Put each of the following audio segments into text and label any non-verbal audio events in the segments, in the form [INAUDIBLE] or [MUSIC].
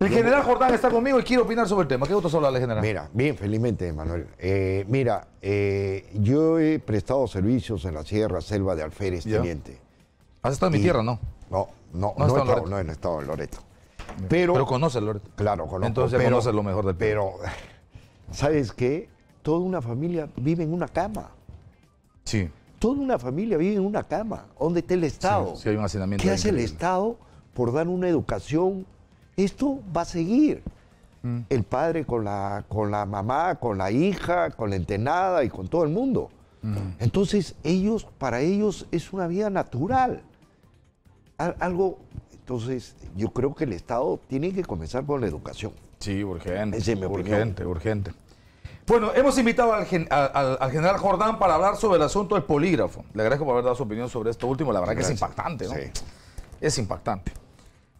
El general Jordán está conmigo y quiero opinar sobre el tema. ¿Qué gusto hablarle, general? Mira, bien, felizmente, Manuel. Eh, mira, eh, yo he prestado servicios en la Sierra Selva de Alférez, Teniente. ¿Has estado en mi tierra, no? No, no, no, no, he, estado, no Loreto. Pero, pero conoce Loreto. Claro, conozco. Entonces pero, conoce lo mejor del Pero, [LAUGHS] ¿sabes qué? Toda una familia vive en una cama. Sí. Toda una familia vive en una cama. donde está el Estado? Si hay un hacinamiento ¿Qué hace el Estado por dar una educación? Esto va a seguir. Mm. El padre con la, con la mamá, con la hija, con la entenada y con todo el mundo. Mm. Entonces, ellos, para ellos es una vida natural. Algo, entonces, yo creo que el Estado tiene que comenzar con la educación. Sí, urgente. urgente, urgente. Bueno, hemos invitado al, general Jordán para hablar sobre el asunto del polígrafo. Le agradezco por haber dado su opinión sobre esto último. La verdad que es impactante, ¿no? Sí. Es impactante.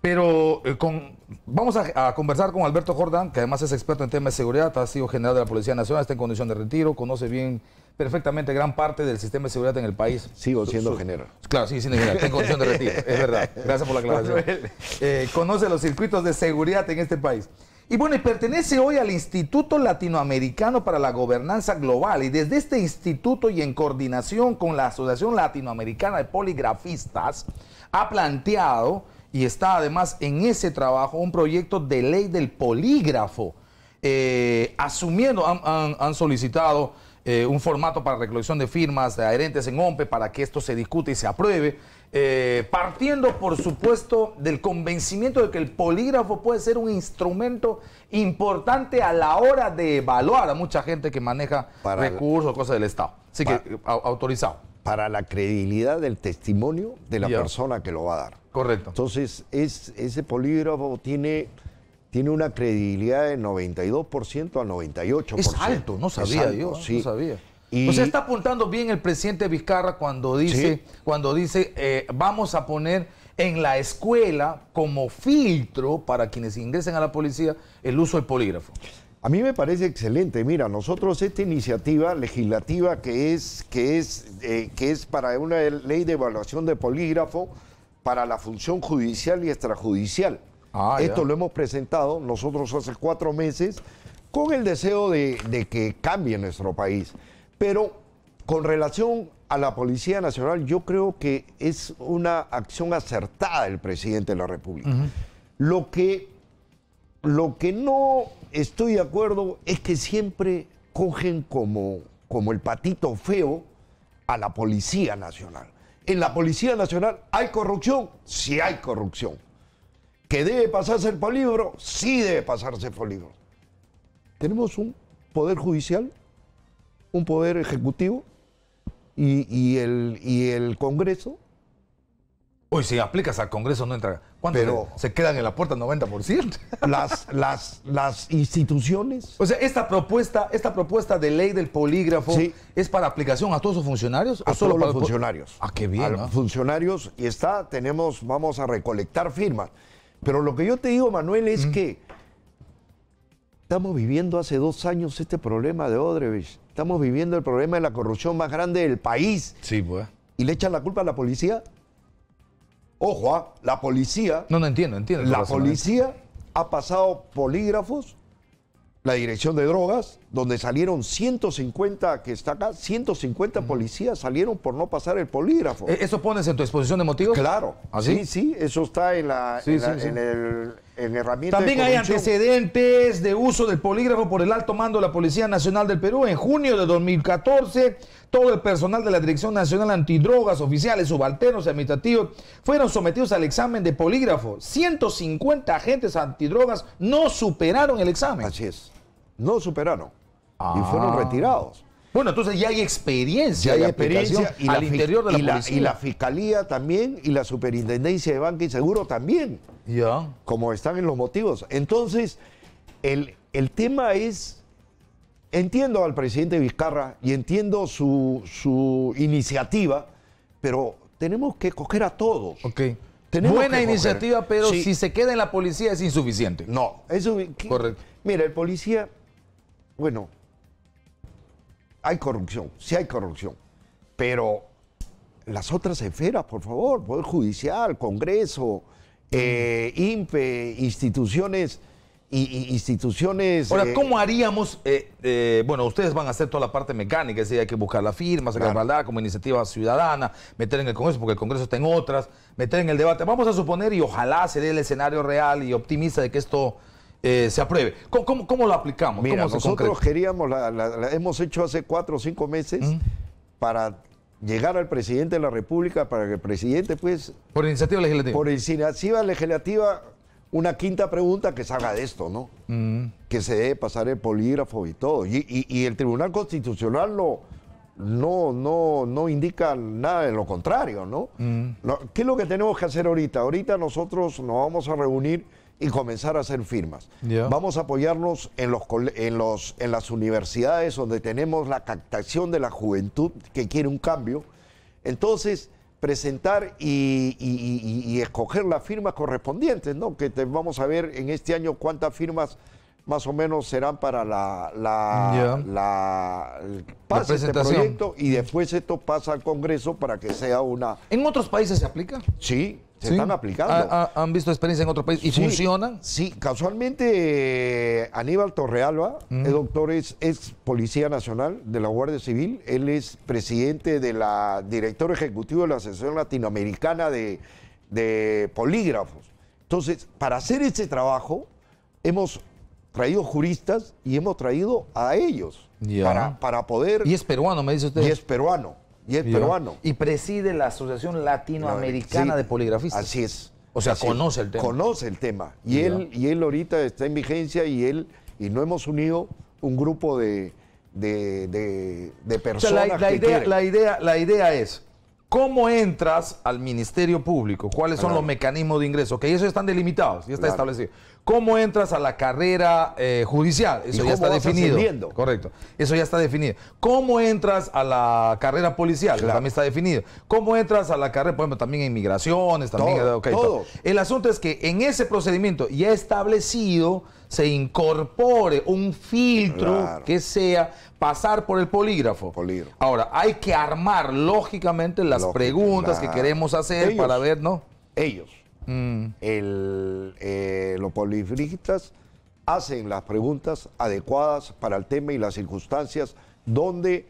Pero eh, con, vamos a, conversar con Alberto Jordán, que además es experto en temas de seguridad, ha sido general de la Policía Nacional, está en condición de retiro, conoce bien perfectamente gran parte del sistema de seguridad en el país. Sigo siendo general. Claro, sigue siendo general, está en condición de retiro, es verdad. Gracias por la aclaración. [LAUGHS] Eh, conoce los circuitos de seguridad en este país. Y bueno, y pertenece hoy al Instituto Latinoamericano para la Gobernanza Global y desde este instituto y en coordinación con la Asociación Latinoamericana de Poligrafistas ha planteado y está además en ese trabajo un proyecto de ley del polígrafo, eh, asumiendo, han, solicitado eh, un formato para recolección de firmas de adherentes en OMPE para que esto se discute y se apruebe. Eh, partiendo por supuesto del convencimiento de que el polígrafo puede ser un instrumento importante a la hora de evaluar a mucha gente que maneja recursos, o cosas del Estado. Así que autorizado. Para la credibilidad del testimonio de la persona que lo va a dar. Correcto. Entonces, ese polígrafo tiene, tiene una credibilidad del 92% al 98%. Es alto, no sabía yo, ¿eh? sí. no sabía. O sea, está apuntando bien el presidente Vizcarra cuando dice, cuando dice eh, vamos a poner en la escuela como filtro para quienes ingresen a la policía el uso del polígrafo. A mí me parece excelente. Mira, nosotros esta iniciativa legislativa que es, que es, eh, que es para una ley de evaluación de polígrafo para la función judicial y extrajudicial. Ah, Esto lo hemos presentado nosotros hace cuatro meses con el deseo de que cambie nuestro país. Pero con relación a la Policía Nacional, yo creo que es una acción acertada del presidente de la República. lo, que, lo que no estoy de acuerdo es que siempre cogen como, como el patito feo a la Policía Nacional. En la Policía Nacional hay corrupción, sí hay corrupción. ¿Que debe pasarse el polígono, Sí debe pasarse el polígono. Tenemos un Poder Judicial un poder ejecutivo y, el, el Congreso. Uy, si aplicas al Congreso no entra. ¿Cuántos Pero, se quedan en la puerta 90%? [LAUGHS] Las, las, las instituciones. O sea, esta propuesta, esta propuesta de ley del polígrafo es para aplicación a todos los funcionarios. A o solo los funcionarios. Ah, qué bien. A los funcionarios y está, tenemos, vamos a recolectar firmas. Pero lo que yo te digo, Manuel, es que Estamos viviendo hace dos años este problema de Odrevich. Estamos viviendo el problema de la corrupción más grande del país. Sí, pues. ¿Y le echan la culpa a la policía? Ojo, ¿ah? la policía. No, no entiendo, entiendo. La policía ha pasado polígrafos, la dirección de drogas, donde salieron 150, que está acá, 150 policías salieron por no pasar el polígrafo. ¿E-, ¿Eso pones en tu exposición de motivos? Claro. ¿Así? ¿Ah, sí, sí, eso está en la. En el, también hay antecedentes de uso del polígrafo por el alto mando de la Policía Nacional del Perú. En junio de 2014, todo el personal de la Dirección Nacional Antidrogas, oficiales, subalternos y administrativos, fueron sometidos al examen de polígrafo. 150 agentes antidrogas no superaron el examen. Así es, no superaron. Y fueron ah. retirados. Bueno, entonces ya hay experiencia, hay experiencia y al interior de la, policía. Y la fiscalía también y la superintendencia de banca y seguro también. Ya. Como están en los motivos. Entonces, el, el, tema es. Entiendo al presidente Vizcarra y entiendo su, iniciativa, pero tenemos que coger a todos. Ok. Buena iniciativa, pero si se queda en la policía es insuficiente. No, eso. Correcto. Mira, el policía, bueno, hay corrupción, sí hay corrupción, pero las otras esferas, por favor, Poder Judicial, Congreso, eh, INPE, instituciones... Y, instituciones. Ahora, eh, ¿cómo haríamos? Eh, bueno, ustedes van a hacer toda la parte mecánica, es decir, hay que buscar la firma, sacar como iniciativa ciudadana, meter en el Congreso, porque el Congreso está en otras, meter en el debate. Vamos a suponer y ojalá se dé el escenario real y optimista de que esto eh, se apruebe. ¿Cómo, cómo, lo aplicamos? Mira, nosotros queríamos, la, hemos hecho hace cuatro o cinco meses mm. para llegar al presidente de la República, para que el presidente, pues... Por iniciativa legislativa. Por iniciativa legislativa, una quinta pregunta que salga de esto, ¿no? Mm. Que se debe pasar el polígrafo y todo. Y, el Tribunal Constitucional lo no, no, no indica nada de lo contrario, mm. ¿no? ¿Qué es lo que tenemos que hacer ahorita? Ahorita nosotros nos vamos a reunir y comenzar a hacer firmas. Vamos a apoyarnos en, los, en, los, en las universidades donde tenemos la captación de la juventud que quiere un cambio. Entonces, presentar y, y, escoger las firmas correspondientes, ¿no? Que te, vamos a ver en este año cuántas firmas más o menos serán para la, la, este proyecto y después esto pasa al Congreso para que sea una... ¿En otros países se aplica? Sí, se están aplicando. Ah, ah, ¿Han visto experiencia en otro país y funcionan? Sí, casualmente Aníbal Torrealba, mm. doctor es, es, policía nacional de la Guardia Civil, él es presidente de la director ejecutivo de la Asociación Latinoamericana de, Polígrafos. Entonces, para hacer este trabajo, hemos traído juristas y hemos traído a ellos para, para poder... Y es peruano, me dice usted. Y es peruano. Y es peruano. Y preside la Asociación Latinoamericana de Poligrafistas. Así es. O sea, conoce el tema. Conoce el tema. Y, él, y él ahorita está en vigencia y él, y no hemos unido un grupo de, de, personas. la, idea, la, idea, es. ¿Cómo entras al Ministerio Público? ¿Cuáles son los mecanismos de ingreso? Que esos están delimitados y está establecido. ¿Cómo entras a la carrera eh, judicial? Eso ya está definido. Correcto. Eso ya está definido. ¿Cómo entras a la carrera policial? también está definido. ¿Cómo entras a la carrera, por ejemplo, también en inmigraciones, También, todo, El asunto es que en ese procedimiento ya establecido se incorpore un filtro que sea pasar por el polígrafo. polígrafo. Ahora, hay que armar lógicamente las preguntas que queremos hacer para ver, ¿no? Ellos. Mm. Eh, los polifrigistas hacen las preguntas adecuadas para el tema y las circunstancias donde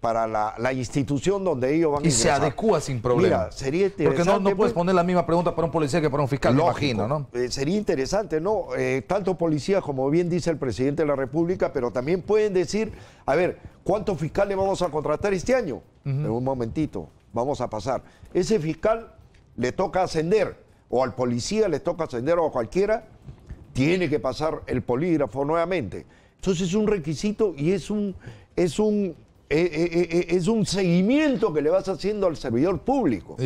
para la, institución donde ellos van y a ingresar. se adecua sin problema. Mira, sería interesante. Porque no, puedes pues, poner la misma pregunta para un policía que para un fiscal, imagino, ¿no? Eh, sería interesante, ¿no? Eh, tanto policías, como bien dice el presidente de la República, pero también pueden decir, a ver, ¿cuántos fiscales vamos a contratar este año? En un momentito, vamos a pasar. Ese fiscal le toca ascender o al policía le toca ascender o a cualquiera, tiene que pasar el polígrafo nuevamente. Entonces es un requisito y es un, es un, eh, eh, eh, es un seguimiento que le vas haciendo al servidor público.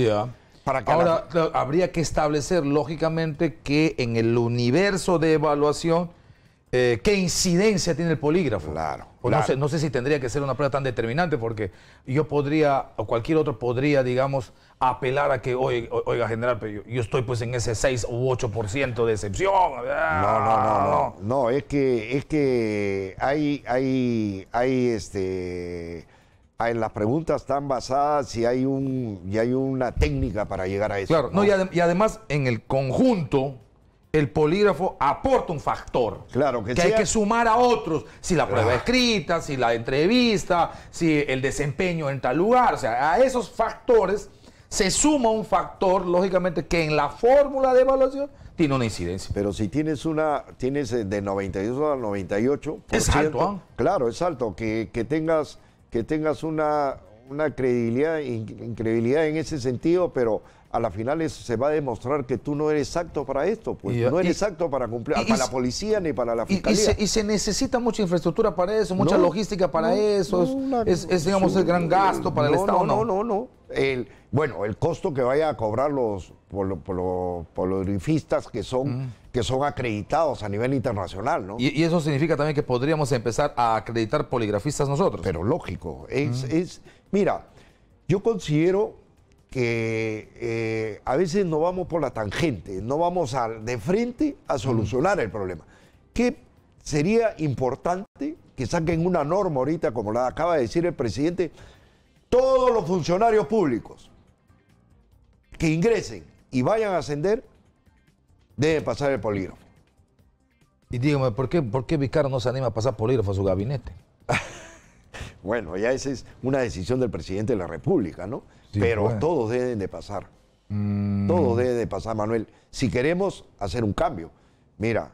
Ahora, habría que establecer lógicamente que en el universo de evaluación eh, qué incidencia tiene el polígrafo. Claro. No, sé, si tendría que ser una prueba tan determinante porque yo podría, o cualquier otro podría, digamos, apelar a que, oiga, general, pero yo, estoy pues en ese 6 u 8% de excepción. No, no, ah, no, no. No, es que, es que hay, hay, hay este... Hay, las preguntas tan basadas y hay, un, y hay una técnica para llegar a eso. Claro, y además en el conjunto el polígrafo aporta un factor claro que, hay que sumar a otros. Si la prueba ah. escrita, si la entrevista, si el desempeño en tal lugar. O sea, a esos factores se suma un factor, lógicamente, que en la fórmula de evaluación tiene una incidencia. Pero si tienes una, tienes eh, de 92 al 98, alto, ¿ah? claro, es alto, que, tengas, que tengas una, una credibilidad, incredibilidad en ese sentido, pero a las finales se va a demostrar que tú no eres exacto para esto, pues no eres exacto para cumplir, para la policía ni para la fiscalía. y, se, necesita mucha infraestructura para eso, mucha logística para eso, es, digamos el gran gasto para el Estado. No, no, no, no. bueno, el costo que vaya a cobrar los poligrafistas que son, mm. que son acreditados a nivel internacional, ¿no? Y, eso significa también que podríamos empezar a acreditar poligrafistas nosotros. Pero lógico, es, mm. es mira, yo considero que eh, a veces no vamos por la tangente, no vamos de frente a solucionar el problema. ¿Qué sería importante que saquen una norma ahorita, como la acaba de decir el presidente, todos los funcionarios públicos que ingresen y vayan a ascender deben pasar el polígrafo? Y dígame, ¿por qué, por qué no se anima a pasar polígrafo a su gabinete? Bueno, ya esa es una decisión del presidente de la República, ¿no? Pero todo todos deben de pasar. Mm. Todo debe de pasar, Manuel. Si queremos hacer un cambio, mira,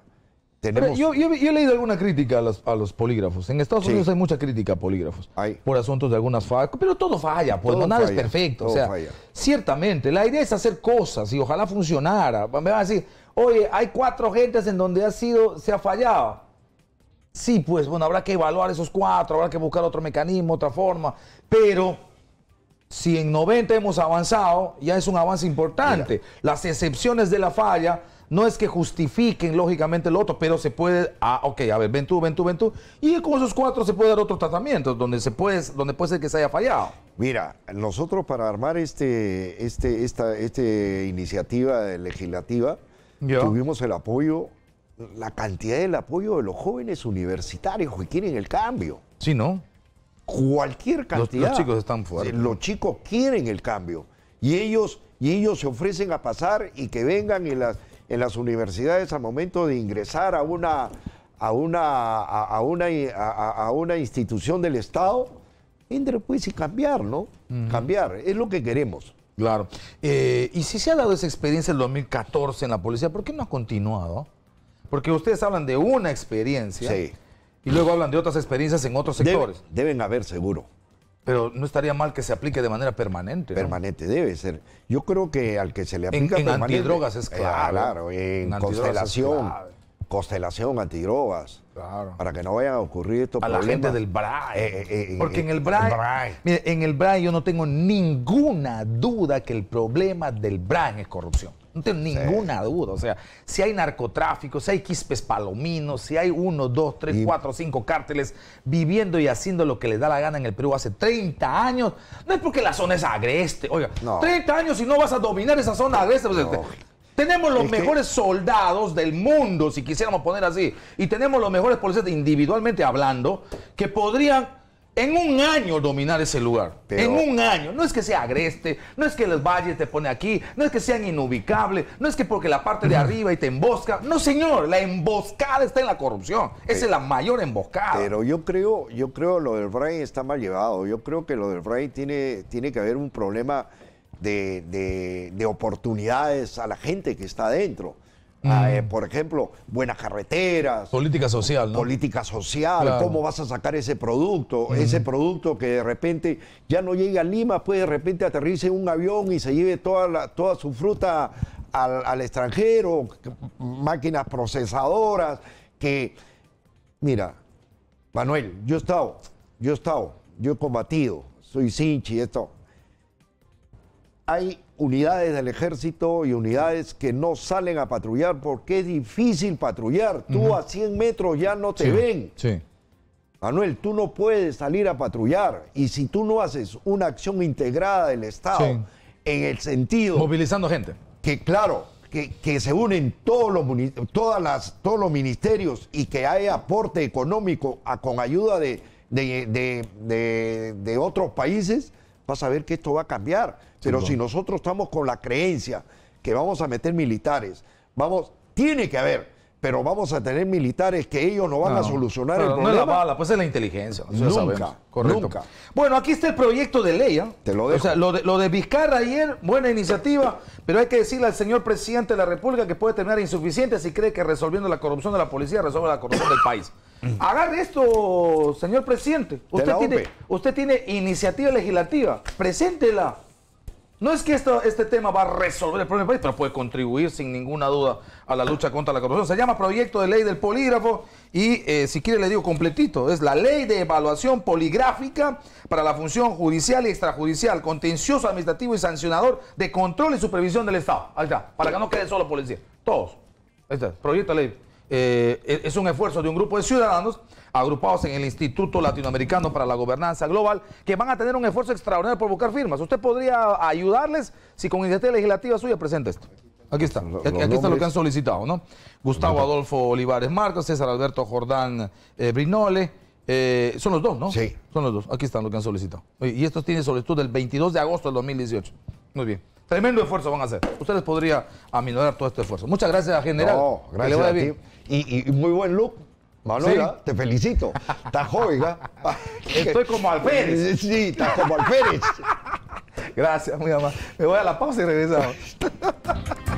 tenemos... Yo, he leído alguna crítica a los, polígrafos. En Estados Unidos hay mucha crítica a polígrafos. Hay. Por asuntos de algunas fallas. Pero todo falla, pues nada es perfecto. ciertamente, la idea es hacer cosas y ojalá funcionara. Me van a decir, oye, hay cuatro gentes en donde ha sido, se ha fallado. Sí, pues bueno, habrá que evaluar esos cuatro, habrá que buscar otro mecanismo, otra forma, pero si en 90 hemos avanzado, ya es un avance importante. Las excepciones de la falla no es que justifiquen lógicamente el otro, pero se puede, ah, ok, a ver, ven tú, ven tú, ven tú, y con esos cuatro se puede dar otro tratamiento donde, se puede, donde puede ser que se haya fallado. Mira, nosotros para armar este, este, esta iniciativa legislativa, tuvimos el apoyo la cantidad del apoyo de los jóvenes universitarios que quieren el cambio. Sí, ¿no? Cualquier cantidad. Los, chicos están fuertes. Los chicos quieren el cambio. Y ellos, y ellos se ofrecen a pasar y que vengan en las, en las universidades al momento de ingresar a una, a a, una, institución del Estado, entre pues y cambiar, ¿no? Cambiar, es lo que queremos. Claro. Eh, y si se ha dado esa experiencia en el 2014 en la policía, ¿por qué no ha continuado? Porque ustedes hablan de una experiencia y luego hablan de otras experiencias en otros sectores. deben haber, seguro. Pero no estaría mal que se aplique de manera permanente. Permanente, debe ser. Yo creo que al que se le aplica en, en permanente, antidrogas es eh, claro. Claro, en, constelación constelación antigrobas Claro. Para que no vayan a ocurrir estos a la gente del BRAE. Eh, eh, eh, porque en el BRAE, en el BRAE yo no tengo ninguna duda que el problema del BRAE es corrupción. No tengo ninguna duda. O sea, si hay narcotráfico, si hay quispes palominos, si hay uno, dos, tres, cuatro, cinco cárteles viviendo y haciendo lo que les da la gana en el Perú hace 30 años, no es porque la zona es agreste. Oiga, 30 años y no vas a dominar esa zona agreste. Pues, tenemos los mejores soldados del mundo, si quisiéramos poner así, y tenemos los mejores policías individualmente hablando, que podrían en un año dominar ese lugar. En un año. No es que sea agreste, no es que los valles te pone aquí, no es que sean inubicables, no es que porque la parte de arriba y te embosca. No, señor, la emboscada está en la corrupción. Esa es la mayor emboscada. Pero yo creo, yo creo lo del brain está mal llevado. Yo creo que lo del brain tiene, tiene que haber un problema de, oportunidades a la gente que está adentro. Mm. Ah, eh, por ejemplo, buenas carreteras. Política social, ¿no? Política social, cómo vas a sacar ese producto, mm. ese producto que de repente ya no llega a Lima, pues de repente aterrice en un avión y se lleve toda, toda su fruta al, al extranjero, máquinas procesadoras, que, mira, Manuel, yo he estado, yo he estado, yo he combatido, soy cinchi, esto hay unidades del ejército y unidades que no salen a patrullar porque es difícil patrullar. Tú a 100 metros ya no te ven. Manuel, tú no puedes salir a patrullar. Y si tú no haces una acción integrada del Estado en el sentido... Movilizando gente. Que claro, que, se unen todos los, todas las, todos los ministerios y que hay aporte económico con ayuda de, otros países, vas a ver que esto va a cambiar. Pero si nosotros estamos con la creencia que vamos a meter militares, vamos, tiene que haber, pero vamos a tener militares que ellos no van a solucionar el problema. No es la bala, pues es la inteligencia. nunca, Correcto. Bueno, aquí está el proyecto de ley. ¿ah? Te lo dejo. O sea, de, lo de Vizcarra ayer, buena iniciativa, pero hay que decirle al señor presidente de la República que puede terminar insuficiente si cree que resolviendo la corrupción de la policía resuelve la corrupción del país. Mm. Agarre esto, señor presidente. Usted tiene, iniciativa legislativa. Preséntela. No es que este tema va a resolver el problema del país, pero puede contribuir sin ninguna duda a la lucha contra la corrupción. Se llama Proyecto de Ley del Polígrafo y, eh, si quiere, le digo completito. Es la Ley de Evaluación Poligráfica para la Función Judicial y Extrajudicial, Contencioso Administrativo y Sancionador de Control y Supervisión del Estado. Ahí está, para que no quede solo policía. Todos. Ahí está, Proyecto de Ley. Eh, es un esfuerzo de un grupo de ciudadanos agrupados en el Instituto Latinoamericano para la Gobernanza Global, que van a tener un esfuerzo extraordinario por buscar firmas. ¿Usted podría ayudarles si con iniciativa legislativa suya presenta esto? Aquí está, aquí, está lo que han solicitado, ¿no? Gustavo Adolfo Olivares Marcos, César Alberto Jordán eh, Brinole, eh, son los dos, ¿no? Sí. Son los dos, aquí están lo que han solicitado. Y esto tiene solicitud del 22 de agosto del 2018. Muy bien. Tremendo esfuerzo van a hacer. Ustedes podrían aminorar todo este esfuerzo. Muchas gracias, general. gracias a ti. Y, muy buen look. Manuela, te felicito. Estás joven, ¿ah? [LAUGHS] Estoy como Alférez. Sí, está como Alférez. [LAUGHS] gracias, muy amable. Me voy a la pausa y regresamos. [LAUGHS]